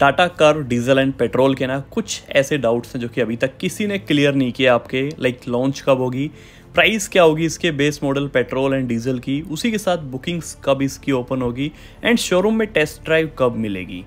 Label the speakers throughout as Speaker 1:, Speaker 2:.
Speaker 1: Tata car diesel and petrol के ना कुछ ऐसे डाउट्स हैं जो कि अभी तक किसी ने क्लियर नहीं किया आपके लाइक लॉन्च कब होगी प्राइस क्या होगी इसके base model petrol and diesel की उसी के साथ बुकिंग्स कब इसकी ओपन होगी एंड शोरूम में टेस्ट ड्राइव कब मिलेगी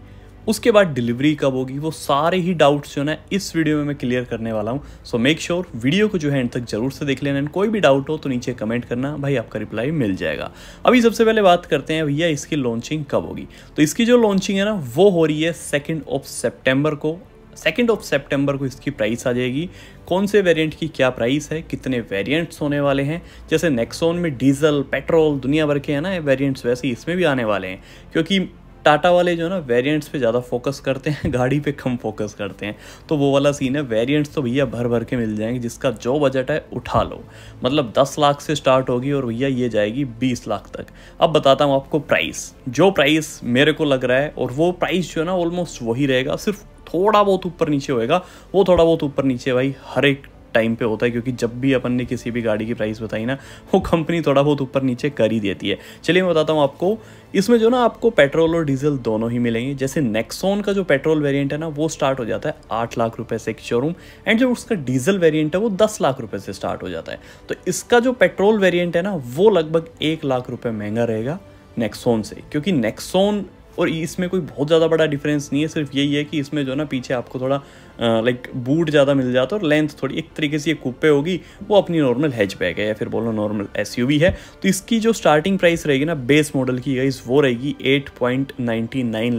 Speaker 1: उसके बाद डिलीवरी कब होगी वो सारे ही डाउट्स जो ना इस वीडियो में मैं क्लियर करने वाला हूँ सो मेक श्योर वीडियो को जो है एंड तक जरूर से देख लेना कोई भी डाउट हो तो नीचे कमेंट करना भाई आपका रिप्लाई मिल जाएगा अभी सबसे पहले बात करते हैं भैया इसकी लॉन्चिंग कब होगी तो इसकी जो लॉन्चिंग है ना वो हो रही है सेकेंड ऑफ सेप्टेम्बर को सेकेंड ऑफ सेप्टेम्बर को इसकी प्राइस आ जाएगी कौन से वेरिएंट की क्या प्राइस है कितने वेरिएंट्स होने वाले हैं जैसे नेक्सोन में डीजल पेट्रोल दुनिया भर के है ना वेरिएंट्स वैसे इसमें भी आने वाले हैं क्योंकि टाटा वाले जो है ना वेरियंट्स पे ज़्यादा फोकस करते हैं गाड़ी पे कम फोकस करते हैं तो वो वाला सीन है वेरियंट्स तो भैया भर भर के मिल जाएंगे जिसका जो बजट है उठा लो मतलब 10 लाख से स्टार्ट होगी और भैया ये जाएगी 20 लाख तक अब बताता हूँ आपको प्राइस जो प्राइस मेरे को लग रहा है और वो प्राइस जो है ना ऑलमोस्ट वही रहेगा सिर्फ थोड़ा बहुत ऊपर नीचे होएगा वो थोड़ा बहुत ऊपर नीचे भाई हर एक टाइम पे होता है क्योंकि जब भी अपन ने किसी भी गाड़ी की प्राइस बताई ना वो कंपनी थोड़ा बहुत ऊपर नीचे कर ही देती है चलिए मैं बताता हूँ आपको इसमें जो ना आपको पेट्रोल और डीजल दोनों ही मिलेंगे जैसे नेक्सोन का जो पेट्रोल वेरियंट है ना वो स्टार्ट हो जाता है आठ लाख रुपये से एक शोरूम एंड जो उसका डीजल वेरियंट है वो दस लाख रुपये से स्टार्ट हो जाता है तो इसका जो पेट्रोल वेरियंट है ना वो लगभग एक लाख रुपये महंगा रहेगा नेक्सोन से क्योंकि नेक्सोन और इसमें कोई बहुत ज़्यादा बड़ा डिफरेंस नहीं है सिर्फ यही है कि इसमें जो है ना पीछे आपको थोड़ा लाइक बूट ज़्यादा मिल जाता है और लेंथ थोड़ी एक तरीके से ये कुप्पे होगी वो अपनी नॉर्मल हैच है या फिर बोलो नॉर्मल एस है तो इसकी जो स्टार्टिंग प्राइस रहेगी ना बेस मॉडल की गई वो रहेगी एट पॉइंट नाइन्टी नाइन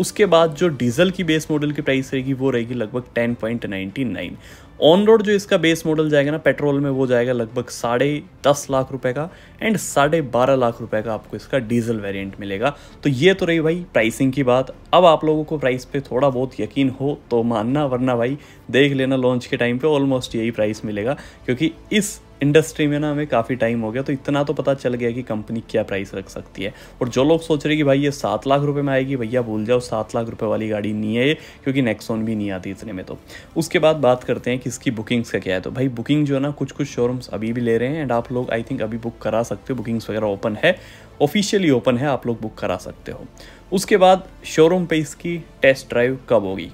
Speaker 1: उसके बाद जो डीजल की बेस मॉडल की प्राइस रहेगी वो रहेगी लगभग ten point ninety nine on road जो इसका बेस मॉडल जाएगा ना पेट्रोल में वो जाएगा लगभग साढ़े दस लाख रुपए का एंड साढ़े बारह लाख रुपए का आपको इसका डीजल वेरिएंट मिलेगा तो ये तो रही भाई प्राइसिंग की बात अब आप लोगों को प्राइस पे थोड़ा बहुत यकीन हो तो मानना वरना भाई देख लेना लॉन्च के टाइम पे ऑलमोस्ट यही प्राइस मिलेगा क्योंकि इस इंडस्ट्री में ना हमें काफ़ी टाइम हो गया तो इतना तो पता चल गया कि कंपनी क्या प्राइस रख सकती है और जो लोग सोच रहे कि भाई ये सात लाख रुपए में आएगी भैया भूल जाओ सात लाख रुपए वाली गाड़ी नहीं है ये क्योंकि नेक्सोन भी नहीं आती इतने में तो उसके बाद बात करते हैं कि इसकी बुकिंग्स का क्या है तो भाई बुकिंग जो है ना कुछ कुछ शोरूम्स अभी भी ले रहे हैं एंड आप लोग आई थिंक अभी बुक करा सकते हो बुकिंग्स वगैरह ओपन है ऑफिशियली ओपन है आप लोग बुक करा सकते हो उसके बाद शोरूम पर इसकी टेस्ट ड्राइव कब होगी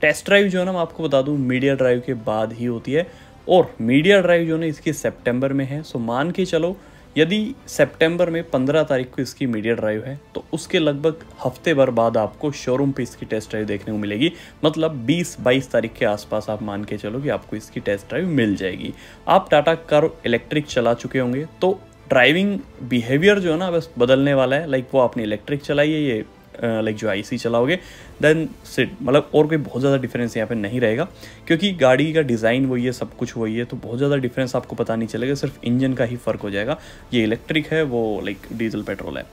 Speaker 1: टेस्ट ड्राइव जो है ना मैं आपको बता दूँ मीडिया ड्राइव के बाद ही होती है और मीडिया ड्राइव जो है इसकी सेप्टेम्बर में है सो मान के चलो यदि सेप्टेम्बर में 15 तारीख को इसकी मीडिया ड्राइव है तो उसके लगभग हफ्ते भर बाद आपको शोरूम पे इसकी टेस्ट ड्राइव देखने को मिलेगी मतलब 20-22 तारीख के आसपास आप मान के चलो कि आपको इसकी टेस्ट ड्राइव मिल जाएगी आप टाटा कार इलेक्ट्रिक चला चुके होंगे तो ड्राइविंग बिहेवियर जो है ना बस बदलने वाला है लाइक वो आपने इलेक्ट्रिक चलाई है ये लाइक जो आई सी चलाओगे देन सिट मतलब और कोई बहुत ज़्यादा डिफरेंस यहाँ पे नहीं रहेगा क्योंकि गाड़ी का डिज़ाइन वही है सब कुछ वही है तो बहुत ज़्यादा डिफरेंस आपको पता नहीं चलेगा सिर्फ इंजन का ही फ़र्क हो जाएगा ये इलेक्ट्रिक है वो लाइक डीजल पेट्रोल है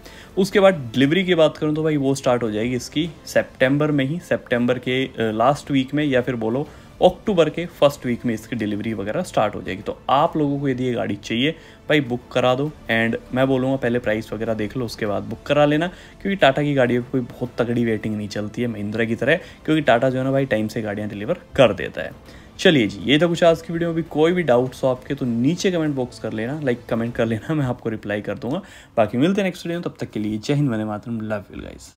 Speaker 1: उसके बाद डिलीवरी की बात करूँ तो भाई वो स्टार्ट हो जाएगी इसकी सेप्टेम्बर में ही सेप्टेम्बर के लास्ट वीक में या फिर बोलो अक्टूबर के फर्स्ट वीक में इसकी डिलीवरी वगैरह स्टार्ट हो जाएगी तो आप लोगों को यदि ये गाड़ी चाहिए भाई बुक करा दो एंड मैं बोलूँगा पहले प्राइस वगैरह देख लो उसके बाद बुक करा लेना क्योंकि टाटा की गाड़ियों की कोई बहुत तगड़ी वेटिंग नहीं चलती है महिंद्रा की तरह क्योंकि टाटा जो है ना भाई टाइम से गाड़ियाँ डिलीवर कर देता है चलिए जी ये तो कुछ आज की वीडियो में भी कोई भी डाउट्स हो आपके तो नीचे कमेंट बॉक्स कर लेना लाइक कमेंट कर लेना मैं आपको रिप्लाई कर दूंगा बाकी मिलते हैं नेक्स्ट वीडियो तब तक के लिए जय हिंद मैंने मातरम लव यू गाइस